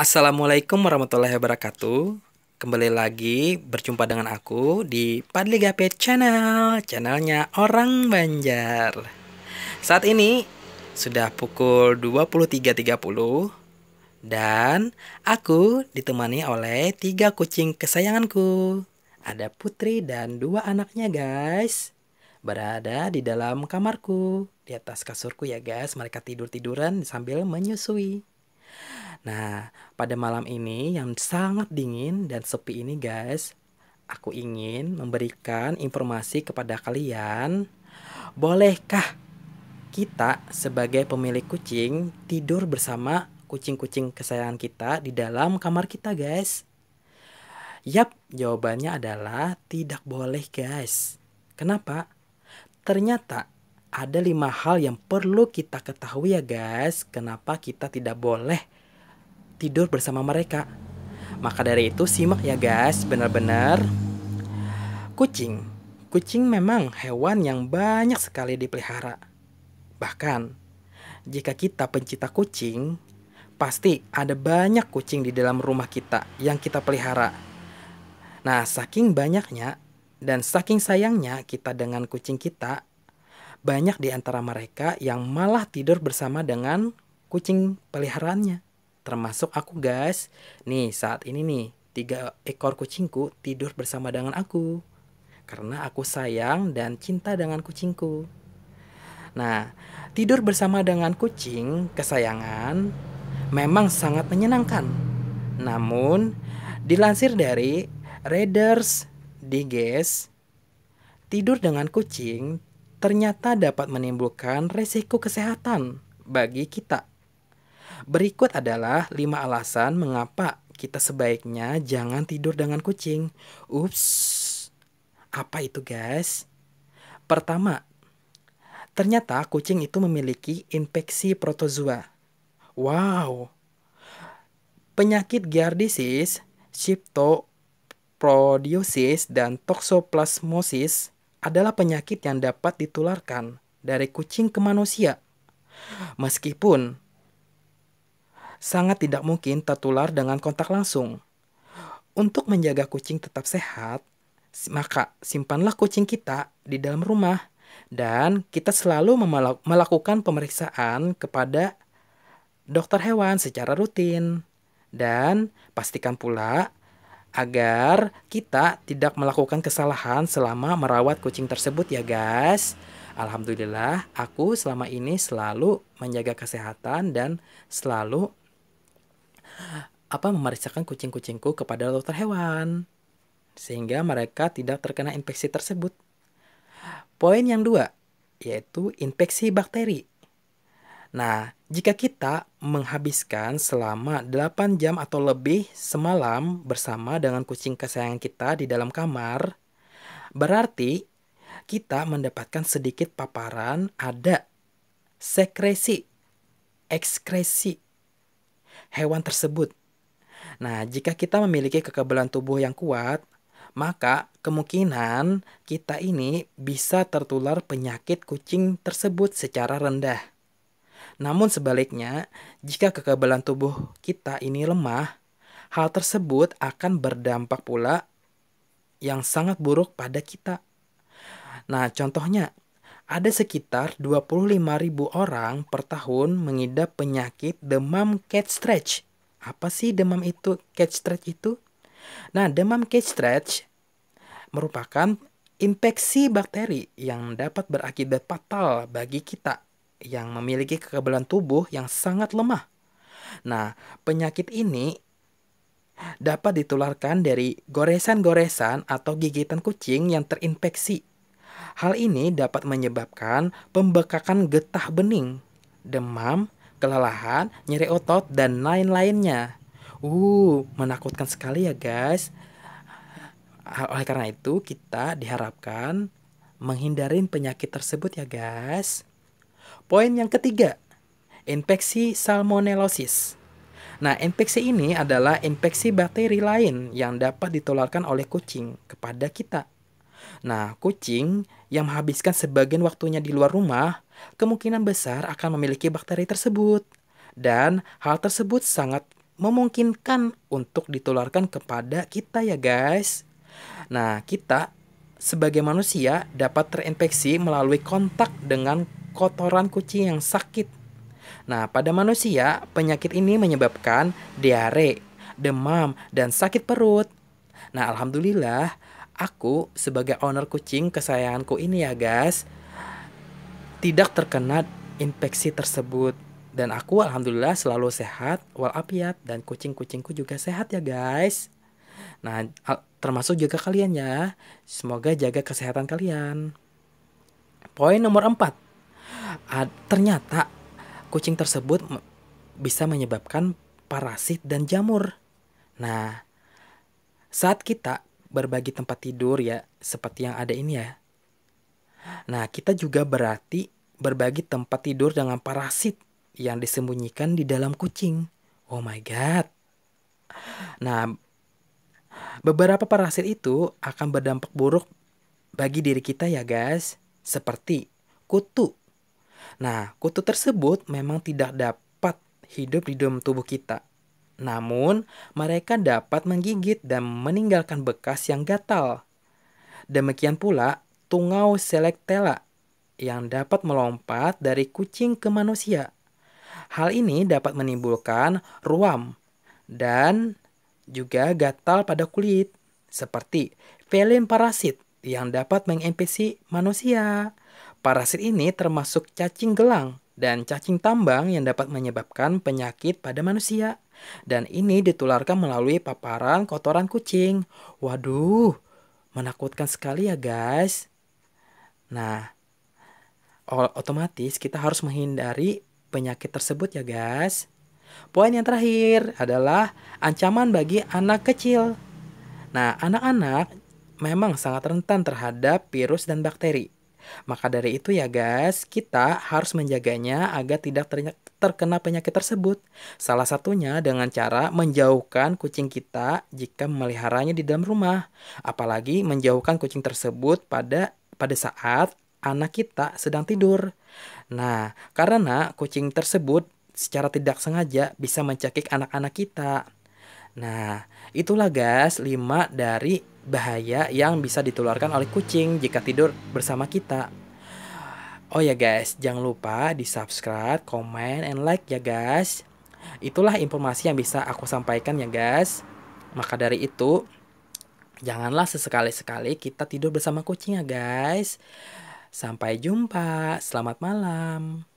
Assalamualaikum warahmatullahi wabarakatuh. Kembali lagi berjumpa dengan aku di Padli Channel, channelnya Orang Banjar. Saat ini sudah pukul 23.30 dan aku ditemani oleh tiga kucing kesayanganku. Ada Putri dan dua anaknya, guys. Berada di dalam kamarku, di atas kasurku ya, guys. Mereka tidur-tiduran sambil menyusui. Nah, pada malam ini yang sangat dingin dan sepi ini guys, aku ingin memberikan informasi kepada kalian. Bolehkah kita sebagai pemilik kucing tidur bersama kucing-kucing kesayangan kita di dalam kamar kita guys? Yap, jawabannya adalah tidak boleh guys. Kenapa? Ternyata ada lima hal yang perlu kita ketahui ya guys, kenapa kita tidak boleh tidur bersama mereka. Maka dari itu simak ya guys, benar-benar. Kucing. Kucing memang hewan yang banyak sekali dipelihara. Bahkan, jika kita pencinta kucing, pasti ada banyak kucing di dalam rumah kita yang kita pelihara. Nah, saking banyaknya dan saking sayangnya kita dengan kucing kita, banyak di antara mereka yang malah tidur bersama dengan kucing peliharaannya termasuk aku guys. Nih saat ini nih tiga ekor kucingku tidur bersama dengan aku karena aku sayang dan cinta dengan kucingku. Nah, tidur bersama dengan kucing kesayangan memang sangat menyenangkan. Namun, dilansir dari Raiders Digest, tidur dengan kucing ternyata dapat menimbulkan resiko kesehatan bagi kita. Berikut adalah 5 alasan mengapa kita sebaiknya jangan tidur dengan kucing. Ups. Apa itu, guys? Pertama, ternyata kucing itu memiliki infeksi protozoa. Wow. Penyakit giardiasis, Prodiosis dan toxoplasmosis adalah penyakit yang dapat ditularkan dari kucing ke manusia. Meskipun sangat tidak mungkin tertular dengan kontak langsung. Untuk menjaga kucing tetap sehat, maka simpanlah kucing kita di dalam rumah dan kita selalu melakukan pemeriksaan kepada dokter hewan secara rutin. Dan pastikan pula agar kita tidak melakukan kesalahan selama merawat kucing tersebut ya guys. Alhamdulillah aku selama ini selalu menjaga kesehatan dan selalu apa memeriksakan kucing-kucingku kepada dokter hewan sehingga mereka tidak terkena infeksi tersebut. Poin yang dua yaitu infeksi bakteri. Nah, jika kita menghabiskan selama 8 jam atau lebih semalam bersama dengan kucing kesayangan kita di dalam kamar, berarti kita mendapatkan sedikit paparan ada sekresi, ekskresi hewan tersebut. Nah, jika kita memiliki kekebalan tubuh yang kuat, maka kemungkinan kita ini bisa tertular penyakit kucing tersebut secara rendah. Namun sebaliknya, jika kekebalan tubuh kita ini lemah, hal tersebut akan berdampak pula yang sangat buruk pada kita. Nah, contohnya ada sekitar 25.000 orang per tahun mengidap penyakit demam cat stretch. Apa sih demam itu, cat stretch itu? Nah, demam cat stretch merupakan infeksi bakteri yang dapat berakibat fatal bagi kita yang memiliki kekebalan tubuh yang sangat lemah. Nah, penyakit ini dapat ditularkan dari goresan-goresan atau gigitan kucing yang terinfeksi Hal ini dapat menyebabkan pembekakan getah bening, demam, kelelahan, nyeri otot, dan lain-lainnya. Uh, menakutkan sekali ya guys. Ah, oleh karena itu, kita diharapkan menghindari penyakit tersebut ya guys. Poin yang ketiga, infeksi salmonellosis. Nah, infeksi ini adalah infeksi bakteri lain yang dapat ditularkan oleh kucing kepada kita. Nah, kucing yang menghabiskan sebagian waktunya di luar rumah kemungkinan besar akan memiliki bakteri tersebut. Dan hal tersebut sangat memungkinkan untuk ditularkan kepada kita ya guys. Nah, kita sebagai manusia dapat terinfeksi melalui kontak dengan kotoran kucing yang sakit. Nah, pada manusia, penyakit ini menyebabkan diare, demam, dan sakit perut. Nah, alhamdulillah, aku sebagai owner kucing kesayanganku ini ya guys tidak terkena infeksi tersebut dan aku alhamdulillah selalu sehat walafiat dan kucing-kucingku juga sehat ya guys. Nah, termasuk juga kalian ya. Semoga jaga kesehatan kalian. Poin nomor 4. Ternyata kucing tersebut bisa menyebabkan parasit dan jamur. Nah, saat kita berbagi tempat tidur ya, seperti yang ada ini ya. Nah, kita juga berarti berbagi tempat tidur dengan parasit yang disembunyikan di dalam kucing. Oh my god. Nah, beberapa parasit itu akan berdampak buruk bagi diri kita ya guys, seperti kutu. Nah, kutu tersebut memang tidak dapat hidup di dalam tubuh kita. Namun, mereka dapat menggigit dan meninggalkan bekas yang gatal. Demikian pula tungau selektela yang dapat melompat dari kucing ke manusia. Hal ini dapat menimbulkan ruam dan juga gatal pada kulit, seperti felin parasit yang dapat menginfeksi manusia. Parasit ini termasuk cacing gelang dan cacing tambang yang dapat menyebabkan penyakit pada manusia. Dan ini ditularkan melalui paparan kotoran kucing. Waduh, menakutkan sekali ya guys. Nah, otomatis kita harus menghindari penyakit tersebut ya guys. Poin yang terakhir adalah ancaman bagi anak kecil. Nah, anak-anak memang sangat rentan terhadap virus dan bakteri. Maka dari itu ya guys, kita harus menjaganya agar tidak terkena penyakit tersebut. Salah satunya dengan cara menjauhkan kucing kita jika memeliharanya di dalam rumah. Apalagi menjauhkan kucing tersebut pada pada saat anak kita sedang tidur. Nah, karena kucing tersebut secara tidak sengaja bisa mencakik anak-anak kita. Nah, itulah guys 5 dari bahaya yang bisa ditularkan oleh kucing jika tidur bersama kita. Oh ya guys, jangan lupa di subscribe, comment, and like ya guys. Itulah informasi yang bisa aku sampaikan ya guys. Maka dari itu, janganlah sesekali-sekali kita tidur bersama kucing ya guys. Sampai jumpa, selamat malam.